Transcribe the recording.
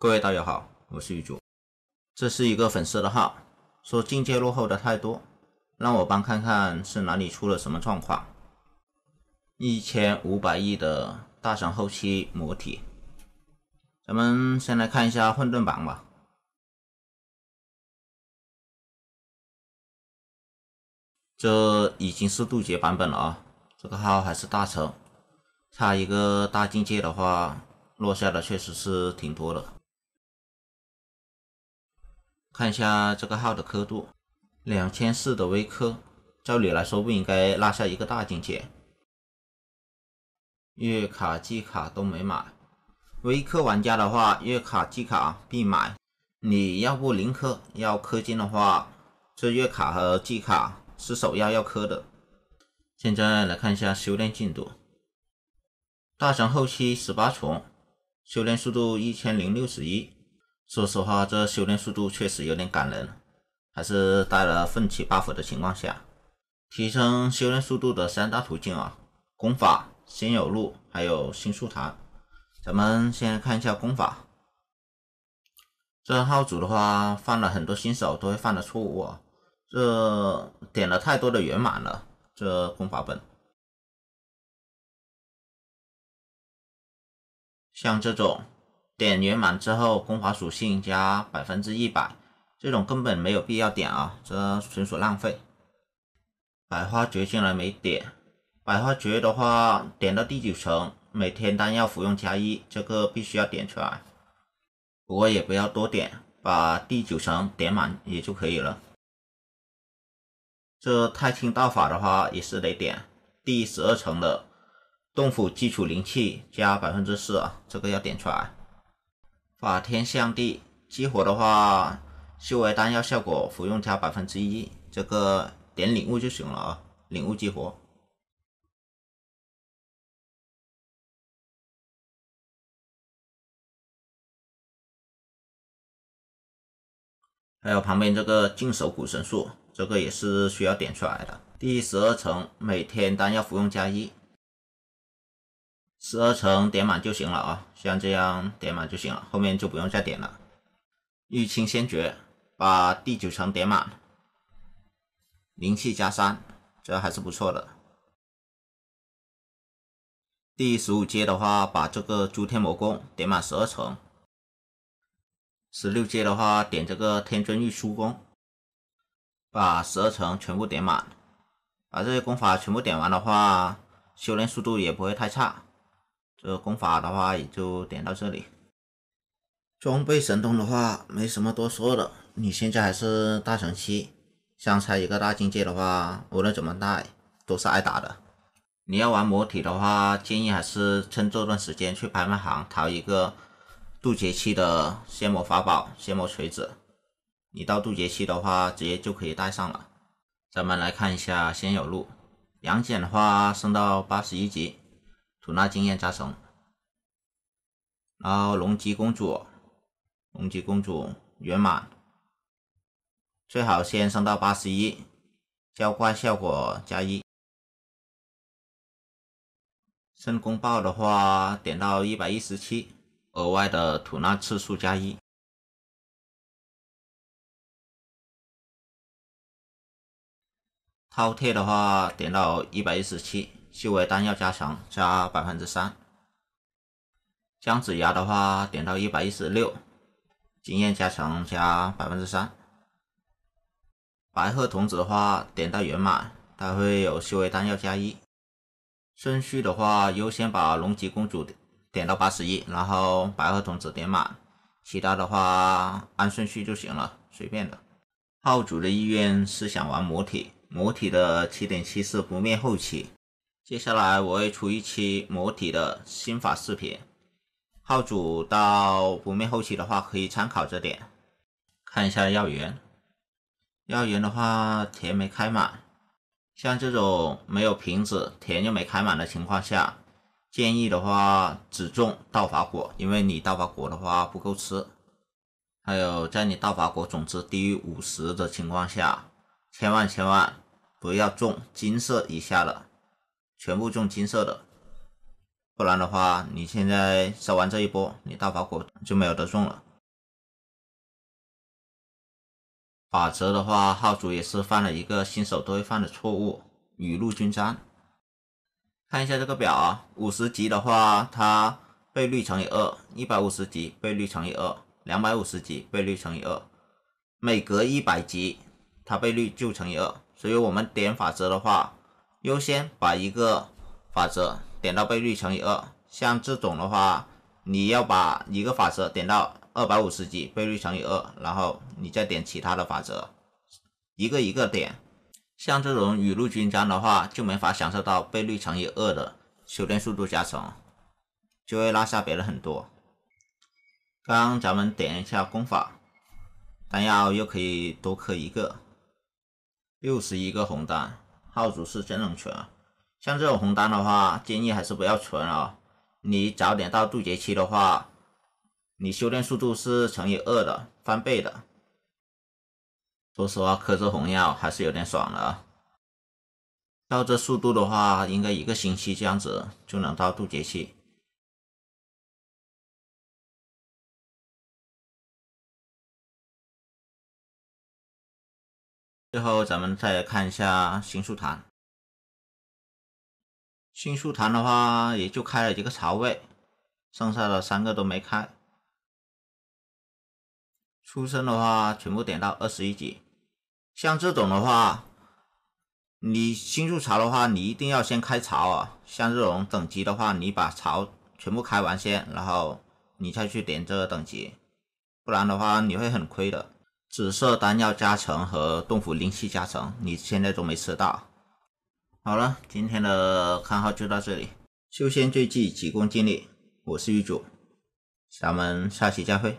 各位大家好，我是玉竹。这是一个粉丝的号，说境界落后的太多，让我帮看看是哪里出了什么状况。一千五百亿的大神后期魔体，咱们先来看一下混沌版吧。这已经是渡劫版本了啊，这个号还是大成，差一个大境界的话，落下的确实是挺多的。看一下这个号的刻度，两千四的微刻，照理来说不应该落下一个大境界。月卡季卡都没买，微氪玩家的话，月卡季卡必买。你要不零氪，要氪金的话，这月卡和季卡是首要要氪的。现在来看一下修炼进度，大神后期十八重，修炼速度一千零六十一。说实话，这修炼速度确实有点感人，还是带了奋起 buff 的情况下，提升修炼速度的三大途径啊，功法、仙友录，还有新宿坛。咱们先看一下功法，这号主的话犯了很多新手都会犯的错误啊，这点了太多的圆满了，这功法本，像这种。点圆满之后，功法属性加百分之一百，这种根本没有必要点啊，这纯属浪费。百花绝进来没点，百花绝的话点到第九层，每天丹药服用加一，这个必须要点出来。不过也不要多点，把第九层点满也就可以了。这太清道法的话也是得点，第十二层的洞府基础灵气加百分之四啊，这个要点出来。法天象地激活的话，修为丹药效果服用加百分之一，这个点领悟就行了啊！领悟激活。还有旁边这个净手古神术，这个也是需要点出来的。第十二层，每天丹药服用加一。十二层点满就行了啊，像这样点满就行了，后面就不用再点了。玉清仙诀把第九层点满，灵气加三，这还是不错的。第十五阶的话，把这个诸天魔功点满十二层。十六阶的话，点这个天尊玉书功，把十二层全部点满。把这些功法全部点完的话，修炼速度也不会太差。这功法的话也就点到这里。装备神通的话没什么多说的，你现在还是大神期，相差一个大境界的话，无论怎么带都是挨打的。你要玩魔体的话，建议还是趁这段时间去拍卖行淘一个渡劫期的仙魔法宝，仙魔锤子。你到渡劫期的话，直接就可以带上了。咱们来看一下仙友录，杨戬的话升到八十一级。吐纳经验加成，然后龙脊公主，龙脊公主圆满，最好先升到八十一，浇灌效果加一。申公豹的话点到一百一十七，额外的吐纳次数加一。饕餮的话点到一百一十七。修为丹要加强，加百分之三。姜子牙的话点到一百一十六，经验加强加百分之三。白鹤童子的话点到圆满，他会有修为丹要加一。顺序的话，优先把龙吉公主点到八十一，然后白鹤童子点满，其他的话按顺序就行了，随便的。号主的意愿是想玩魔体，魔体的七点七四不灭后期。接下来我会出一期魔体的心法视频，号主到不灭后期的话可以参考这点，看一下药园，药园的话田没开满，像这种没有瓶子田又没开满的情况下，建议的话只种道法果，因为你道法果的话不够吃，还有在你道法果种子低于五十的情况下，千万千万不要种金色以下的。全部中金色的，不然的话，你现在烧完这一波，你大法果就没有得中了。法则的话，号主也是犯了一个新手都会犯的错误，雨露均沾。看一下这个表啊，五十级的话，它倍率乘以二，一百五十级倍率乘以二，两百五十级倍率乘以二，每隔一百级它倍率就乘以二，所以我们点法则的话。优先把一个法则点到倍率乘以二，像这种的话，你要把一个法则点到二百五十级倍率乘以二，然后你再点其他的法则，一个一个点。像这种雨露均沾的话，就没法享受到倍率乘以二的修炼速度加成，就会落下别人很多。刚刚咱们点一下功法，丹药又可以多刻一个，六十一个红丹。号主是真能存啊！像这种红单的话，建议还是不要存啊。你早点到渡劫期的话，你修炼速度是乘以二的，翻倍的。说实话，磕这红药还是有点爽的啊。到这速度的话，应该一个星期这样子就能到渡劫期。最后，咱们再来看一下星宿坛。星宿坛的话，也就开了一个槽位，剩下的三个都没开。出生的话，全部点到二十一级。像这种的话，你新入槽的话，你一定要先开槽啊。像这种等级的话，你把槽全部开完先，然后你再去点这个等级，不然的话，你会很亏的。紫色丹药加成和洞府灵气加成，你现在都没吃到。好了，今天的看号就到这里。修仙最忌急功近利，我是玉主，咱们下期再会。